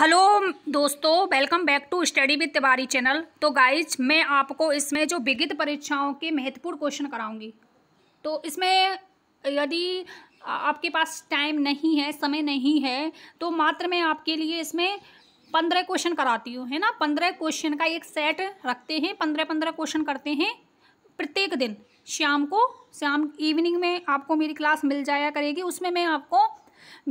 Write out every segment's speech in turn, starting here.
hello दोस्तों welcome back to study with Tiwari channel तो guys मैं आपको इसमें जो विगित परीक्षाओं के महत्वपूर्ण क्वेश्चन कराऊंगी तो इसमें यदि आपके पास टाइम नहीं है समय नहीं है तो मात्र मैं आपके लिए इसमें पंद्रह क्वेश्चन कराती हूँ है ना पंद्रह क्वेश्चन का एक सेट रखते हैं पंद्रह पंद्रह क्वेश्चन करते हैं प्रत्येक दिन शाम को शाम इवनिंग में आपको मेरी क्लास मिल जाया करेगी उसमें मैं आपको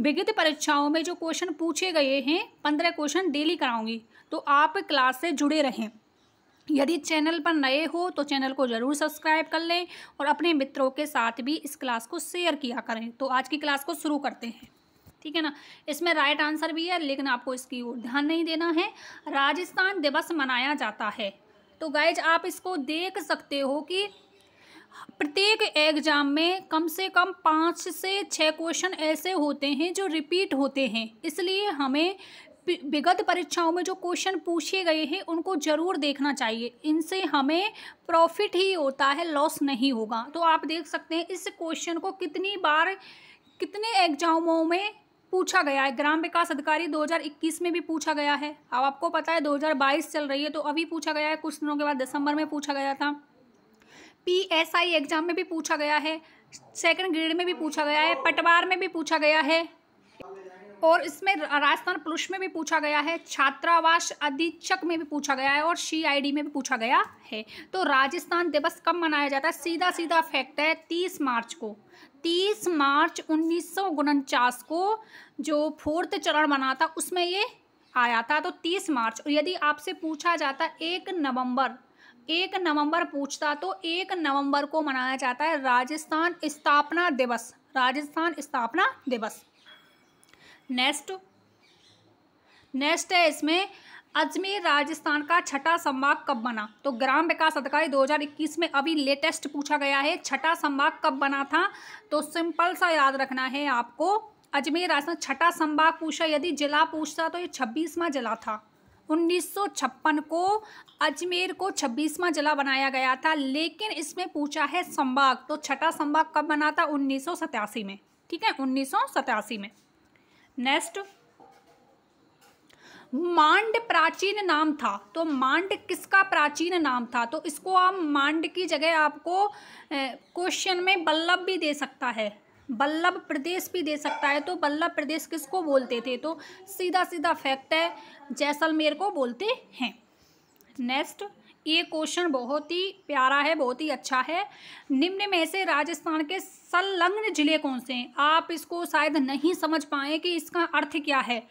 विगत परीक्षाओं में जो क्वेश्चन पूछे गए हैं पंद्रह क्वेश्चन डेली कराऊंगी तो आप क्लास से जुड़े रहें यदि चैनल पर नए हो तो चैनल को ज़रूर सब्सक्राइब कर लें और अपने मित्रों के साथ भी इस क्लास को शेयर किया करें तो आज की क्लास को शुरू करते हैं ठीक है ना इसमें राइट आंसर भी है लेकिन आपको इसकी ओर ध्यान नहीं देना है राजस्थान दिवस मनाया जाता है तो गाइज आप इसको देख सकते हो कि प्रत्येक एग्जाम में कम से कम पाँच से छः क्वेश्चन ऐसे होते हैं जो रिपीट होते हैं इसलिए हमें विगत परीक्षाओं में जो क्वेश्चन पूछे गए हैं उनको ज़रूर देखना चाहिए इनसे हमें प्रॉफिट ही होता है लॉस नहीं होगा तो आप देख सकते हैं इस क्वेश्चन को कितनी बार कितने एग्जामों में पूछा गया है ग्राम विकास अधिकारी 2021 में भी पूछा गया है अब आपको पता है 2022 चल रही है तो अभी पूछा गया है कुछ दिनों के बाद दिसंबर में पूछा गया था पीएसआई एग्जाम में भी पूछा गया है सेकंड ग्रेड में भी पूछा गया है पटवार में भी पूछा गया है और इसमें राजस्थान पुलिस में भी पूछा गया है छात्रावास अधीक्षक में भी पूछा गया है और सीआईडी में भी पूछा गया है तो राजस्थान दिवस कब मनाया जाता है सीधा सीधा फैक्ट है तीस मार्च को तीस मार्च उन्नीस को जो फोर्थ चरण बना था उसमें ये आया था तो तीस मार्च यदि आपसे पूछा जाता एक नवंबर एक नवंबर पूछता तो एक नवंबर को मनाया जाता है राजस्थान स्थापना दिवस राजस्थान स्थापना दिवस नेक्स्ट नेक्स्ट है इसमें अजमेर राजस्थान का छठा संभाग कब बना तो ग्राम विकास अधिकारी 2021 में अभी लेटेस्ट पूछा गया है छठा संभाग कब बना था तो सिंपल सा याद रखना है आपको अजमेर राजस्थान छठा संभाग पूछा यदि जिला पूछता तो ये छब्बीसवा जिला था उन्नीस को अजमेर को 26वां जिला बनाया गया था लेकिन इसमें पूछा है संभाग तो छठा संभाग कब बना था उन्नीस में ठीक है उन्नीस में नेक्स्ट मांड प्राचीन नाम था तो मांड किसका प्राचीन नाम था तो इसको आप मांड की जगह आपको क्वेश्चन में बल्लभ भी दे सकता है बल्लभ प्रदेश भी दे सकता है तो बल्लभ प्रदेश किसको बोलते थे तो सीधा सीधा फैक्ट है जैसलमेर को बोलते हैं नेक्स्ट ये क्वेश्चन बहुत ही प्यारा है बहुत ही अच्छा है निम्न में से राजस्थान के संलग्न जिले कौन से हैं आप इसको शायद नहीं समझ पाए कि इसका अर्थ क्या है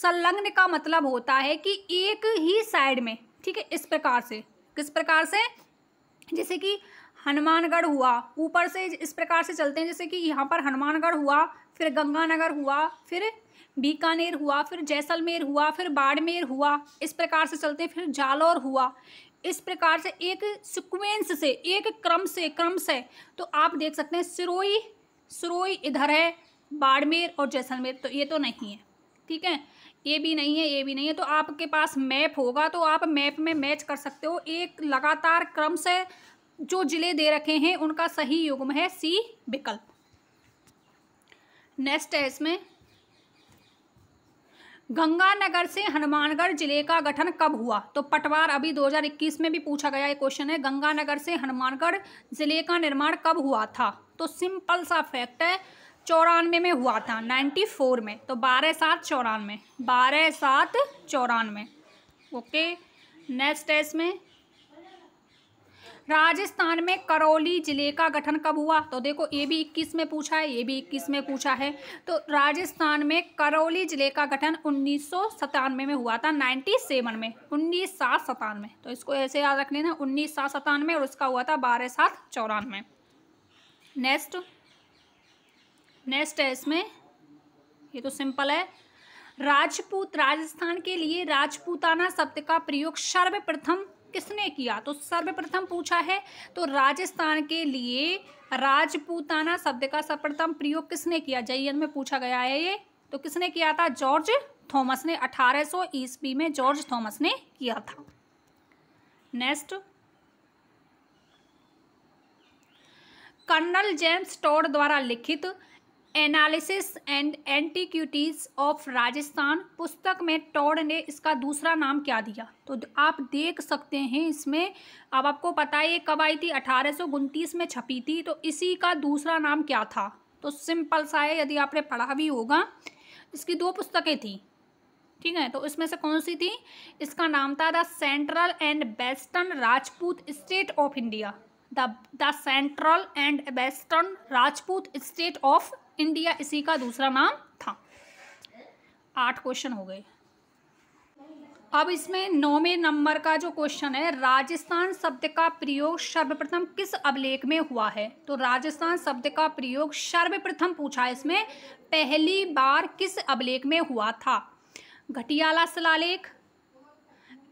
संलग्न का मतलब होता है कि एक ही साइड में ठीक है इस प्रकार से किस प्रकार से जैसे कि हनुमानगढ़ हुआ ऊपर से इस प्रकार से चलते हैं जैसे कि यहाँ पर हनुमानगढ़ हुआ फिर गंगानगर हुआ फिर बीकानेर हुआ फिर जैसलमेर हुआ फिर बाड़मेर हुआ इस प्रकार से चलते फिर जालौर हुआ इस प्रकार से एक सिक्वेंस से एक क्रम से क्रम से तो आप देख सकते हैं सिरोई सिरोई इधर है बाड़मेर और जैसलमेर तो ये तो नहीं है ठीक है ये भी नहीं है ये भी नहीं है तो आपके पास मैप होगा तो आप मैप में मैच कर सकते हो एक लगातार क्रम से जो जिले दे रखे हैं उनका सही युग्म है सी विकल्प नेक्स्ट है इसमें गंगानगर से हनुमानगढ़ जिले का गठन कब हुआ तो पटवार अभी 2021 में भी पूछा गया ये क्वेश्चन है गंगानगर से हनुमानगढ़ जिले का निर्माण कब हुआ था तो सिंपल सा फैक्ट है चौरानवे में हुआ था 94 में तो बारह सात चौरानवे बारह सात चौरानवे ओके नेक्स्ट है इसमें राजस्थान में करौली जिले का गठन कब हुआ तो देखो ये भी 21 में पूछा है ये भी 21 में पूछा है तो राजस्थान में करौली जिले का गठन उन्नीस में, में हुआ था नाइन्टी सेवन में उन्नीस सात सतानवे तो इसको ऐसे याद रख लेना उन्नीस सात सतानवे और उसका हुआ था बारह सात चौरानवे नेक्स्ट नेक्स्ट है इसमें ये तो सिंपल है राजपूत राजस्थान के लिए राजपूताना शब्द का प्रयोग सर्वप्रथम किसने किया तो सर्वप्रथम पूछा है तो राजस्थान के लिए राजपूताना शब्द का सर्वप्रथम प्रयोग किसने किया जयन में पूछा गया है ये तो किसने किया था जॉर्ज थॉमस ने 1800 सौ ईस्वी में जॉर्ज थॉमस ने किया था नेक्स्ट कर्नल जेम्स टॉड द्वारा लिखित analysis and antiquities of Rajasthan पुस्तक में टॉड ने इसका दूसरा नाम क्या दिया तो आप देख सकते हैं इसमें अब आपको पता है ये कब आई थी अठारह में छपी थी तो इसी का दूसरा नाम क्या था तो सिंपल सा है यदि आपने पढ़ा भी होगा इसकी दो पुस्तकें थी ठीक है तो इसमें से कौन सी थी इसका नाम था the central and western Rajput state of India the the central and western Rajput state of India इसी का दूसरा नाम था आठ क्वेश्चन हो गए अब इसमें नौवें नंबर का जो क्वेश्चन है राजस्थान शब्द का प्रयोग सर्वप्रथम किस अभिलेख में हुआ है तो राजस्थान शब्द का प्रयोग सर्वप्रथम पूछा है इसमें पहली बार किस अभिलेख में हुआ था घटियाला शिलालेख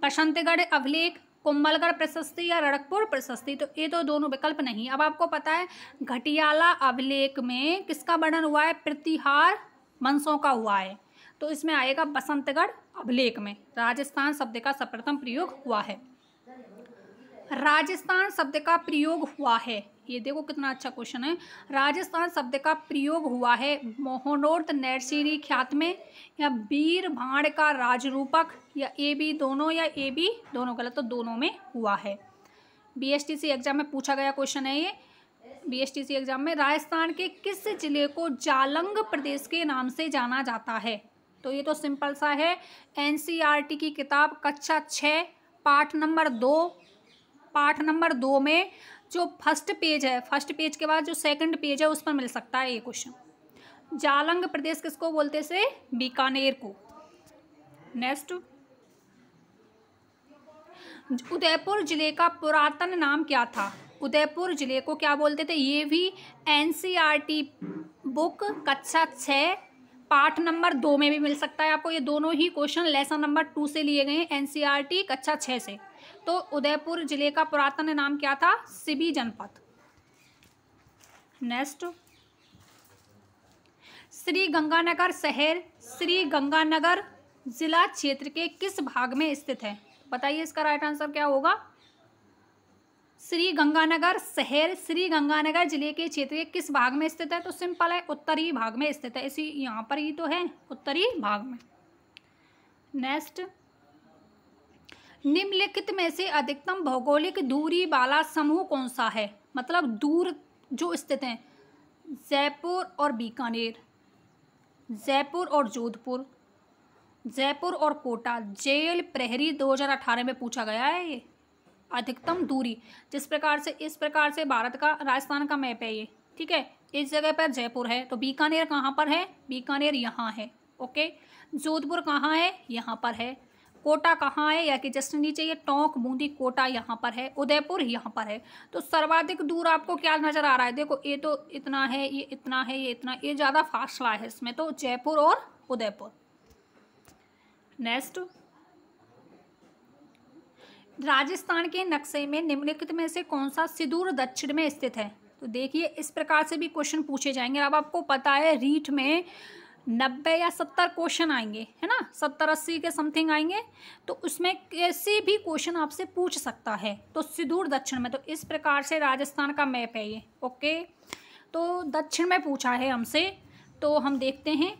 बसंतगढ़ अभिलेख कुंभलगढ़ प्रशस्ति या रड़कपुर प्रशस्ति तो ये तो दोनों विकल्प नहीं अब आपको पता है घटियाला अभिलेख में किसका वर्णन हुआ है प्रतिहार मनसों का हुआ है तो इसमें आएगा बसंतगढ़ अभिलेख में राजस्थान शब्द का सर्वप्रथम प्रयोग हुआ है राजस्थान शब्द का प्रयोग हुआ है ये देखो कितना अच्छा क्वेश्चन है राजस्थान शब्द का प्रयोग हुआ है मोहनोर्थ नैरसिरी ख्यात में या बीर भाड़ का राजरूपक या ए बी दोनों या ए बी दोनों गलत तो दोनों में हुआ है बीएसटीसी एग्जाम में पूछा गया क्वेश्चन है ये बीएसटीसी एग्जाम में राजस्थान के किस जिले को जालंग प्रदेश के नाम से जाना जाता है तो ये तो सिंपल सा है टी e की किताब कक्षा छः पाठ नंबर दो पाठ नंबर दो में जो फर्स्ट पेज है फर्स्ट पेज के बाद जो सेकंड पेज है उस पर मिल सकता है ये क्वेश्चन जालंग प्रदेश किसको बोलते से बीकानेर को नेक्स्ट उदयपुर जिले का पुरातन नाम क्या था उदयपुर जिले को क्या बोलते थे ये भी एन बुक e कक्षा छ पाठ नंबर दो में भी मिल सकता है आपको ये दोनों ही क्वेश्चन लेसन नंबर टू से लिए गए हैं एनसीईआरटी e कक्षा छः से तो उदयपुर जिले का पुरातन नाम क्या था सिबी जनपद नेक्स्ट श्री गंगानगर शहर श्री गंगानगर जिला क्षेत्र के किस भाग में स्थित है बताइए इसका राइट आंसर क्या होगा श्री गंगानगर शहर श्री गंगानगर जिले के क्षेत्र के किस भाग में स्थित है तो सिंपल है उत्तरी भाग में स्थित है इसी यहाँ पर ही तो है उत्तरी भाग में नेक्स्ट निम्नलिखित में से अधिकतम भौगोलिक दूरी वाला समूह कौन सा है मतलब दूर जो स्थित हैं जयपुर और बीकानेर जयपुर और जोधपुर जयपुर और कोटा जेल प्रहरी 2018 में पूछा गया है ये अधिकतम दूरी जिस प्रकार से इस प्रकार से भारत का राजस्थान का मैप है ये ठीक है इस जगह पर जयपुर है तो बीकानेर कहाँ पर है बीकानेर यहाँ है ओके जोधपुर कहाँ है यहाँ पर है कोटा कहाँ है या कि जस्ट नीचे ये टोंक बूंदी कोटा यहाँ पर है उदयपुर यहाँ पर है तो सर्वाधिक दूर आपको क्या नज़र आ रहा है देखो ये तो इतना है ये इतना है ये इतना ये ज़्यादा फासला है इसमें तो जयपुर और उदयपुर नेक्स्ट राजस्थान के नक्शे में निम्नलिखित में से कौन सा सिदूर दक्षिण में स्थित है तो देखिए इस प्रकार से भी क्वेश्चन पूछे जाएंगे अब आपको पता है रीठ में नब्बे या सत्तर क्वेश्चन आएंगे है ना सत्तर अस्सी के समथिंग आएंगे तो उसमें किसी भी क्वेश्चन आपसे पूछ सकता है तो सिदूर दक्षिण में तो इस प्रकार से राजस्थान का मैप है ये ओके तो दक्षिण में पूछा है हमसे तो हम देखते हैं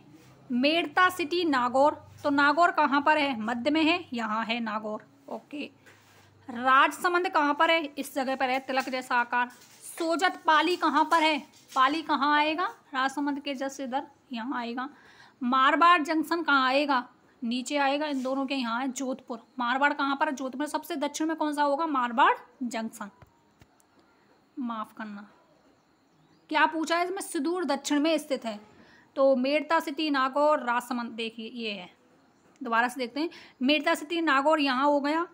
मेड़ता सिटी नागौर तो नागौर कहाँ पर है मध्य में है यहाँ है नागौर ओके राजसमंद कहाँ पर है इस जगह पर है तिलक जैसा आकार सोजत पाली कहाँ पर है पाली कहाँ आएगा राजसमंद के जस्ट इधर यहाँ आएगा मारवाड़ जंक्शन कहाँ आएगा नीचे आएगा इन दोनों के यहाँ है जोधपुर मारवाड़ कहाँ पर है जोधपुर सबसे दक्षिण में कौन सा होगा मारवाड़ जंक्शन माफ़ करना क्या पूछा है इसमें सुदूर दक्षिण में स्थित है तो मेड़ता सिटी नागौर राजसमंद देखिए ये है दोबारा से देखते हैं मेड़ता सिटी नागौर यहाँ हो गया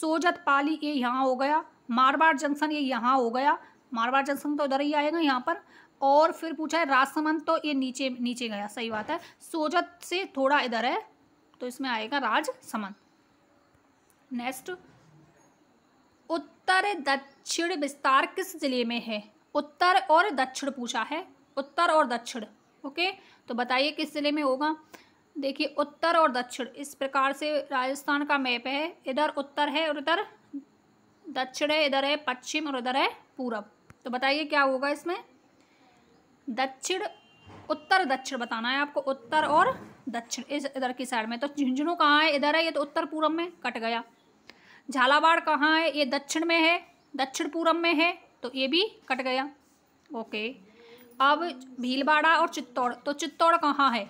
सोजत पाली ये यहाँ हो गया मारवाड़ जंक्शन ये यहाँ हो गया मारवाड़ जंक्शन तो इधर ही आएगा यहाँ पर और फिर पूछा है राजसमंद तो ये नीचे नीचे गया सही बात है सोजत से थोड़ा इधर है तो इसमें आएगा राजसमंद नेक्स्ट उत्तर दक्षिण विस्तार किस जिले में है उत्तर और दक्षिण पूछा है उत्तर और दक्षिण ओके तो बताइए किस जिले में होगा देखिए उत्तर और दक्षिण इस प्रकार से राजस्थान का मैप है इधर उत्तर है और इधर दक्षिण है इधर है पश्चिम और इधर है पूरब तो बताइए क्या होगा इसमें दक्षिण उत्तर दक्षिण बताना है आपको उत्तर और दक्षिण इस इधर की साइड में तो झुंझुनू कहाँ है इधर है ये तो उत्तर पूर्व में कट गया झालावाड़ कहाँ है ये दक्षिण में है दक्षिण पूर्व में है तो ये भी कट गया ओके अब भीलवाड़ा और चित्तौड़ तो चित्तौड़ कहाँ है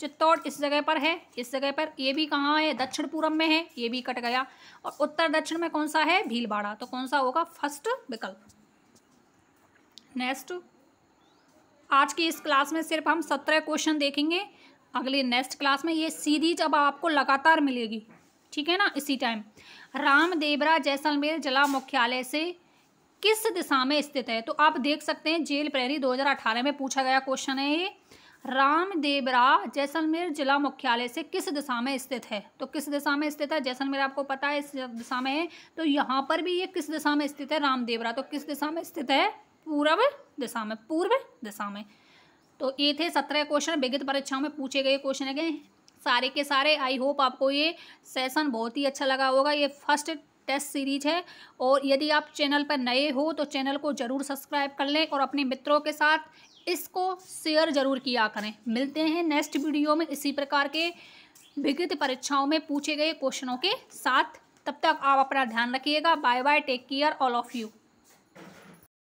चित्तौड़ इस जगह पर है इस जगह पर ये भी कहाँ है दक्षिण पूर्व में है ये भी कट गया और उत्तर दक्षिण में कौन सा है भीलवाड़ा तो कौन सा होगा फर्स्ट विकल्प नेक्स्ट आज की इस क्लास में सिर्फ हम सत्रह क्वेश्चन देखेंगे अगली नेक्स्ट क्लास में ये सीरीज अब आपको लगातार मिलेगी ठीक है ना इसी टाइम राम देवरा जैसलमेर जिला मुख्यालय से किस दिशा में स्थित है तो आप देख सकते हैं जेल प्रहरी 2018 में पूछा गया क्वेश्चन है ये राम देवरा जैसलमेर जिला मुख्यालय से किस दिशा में स्थित है तो किस दिशा में स्थित है जैसलमेर आपको पता है इस दिशा में है तो यहाँ पर भी ये किस दिशा में स्थित है राम देवरा तो किस दिशा में स्थित है पूर्व दिशा में पूर्व दिशा में तो ये थे सत्रह क्वेश्चन विगत परीक्षाओं में पूछे गए क्वेश्चन है सारे के सारे आई होप आपको ये सेशन बहुत ही अच्छा लगा होगा ये फर्स्ट टेस्ट सीरीज है और यदि आप चैनल पर नए हो तो चैनल को ज़रूर सब्सक्राइब कर लें और अपने मित्रों के साथ इसको शेयर ज़रूर किया करें मिलते हैं नेक्स्ट वीडियो में इसी प्रकार के विगत परीक्षाओं में पूछे गए क्वेश्चनों के साथ तब तक आप अपना ध्यान रखिएगा bye bye take care all of you